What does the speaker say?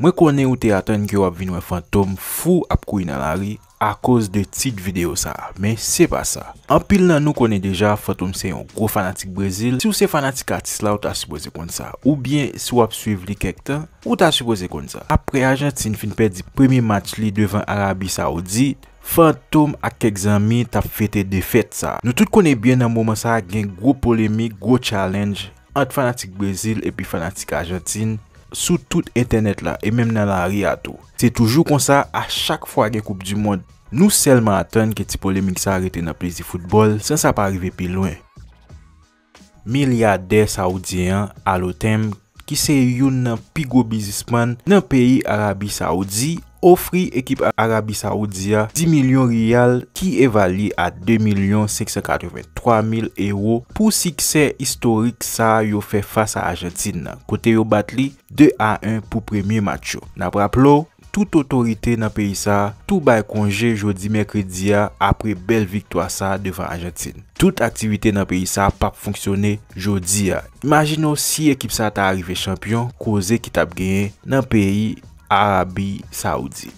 Mwen konen ou te atan ki ou ap vinwen Fantoum fou ap kouy nan lari a koz de tit video sa. Men se pa sa. An pil nan nou konen deja Fantoum se yon gro fanatik Brezil. Si ou se fanatik atis la ou ta supose kon sa. Ou bien si ou ap suive li kekta ou ta supose kon sa. Apre Argentine fin pe di premi match li devan Arabi Saoudi, Fantoum ak kek zami ta fete defet sa. Nou tout konen bien nan mouman sa gen gro polemik, gro challenge ant fanatik Brezil epi fanatik Argentine. sou tout internet la e mem nan la ri atou. Se toujou konsa a chak fwa gen koup du mod. Nou selman aten ke ti polemik sa rete nan plezi futbol san sa pa arrive pi loin. Milyarder saoudiyan alotem ki se yon nan pigou bizisman nan peyi Arabi Saoudi, ofri ekip Arabi Saoudi ya 10 milyon riyal, ki evali a 2 milyon 683 mil euro, pou sikse historik sa yo fe fasa Agencine nan. Kote yo bat li, 2 a 1 pou premye match yo. Napraplo! Tout otorite nan peyi sa tou bay konje jodi mekredi ya apre bel vikto a sa devan Ajantin. Tout aktivite nan peyi sa pap fonksyone jodi ya. Imagino si ekip sa ta arrive champion koze ki ta brenye nan peyi Arabi Saoudi.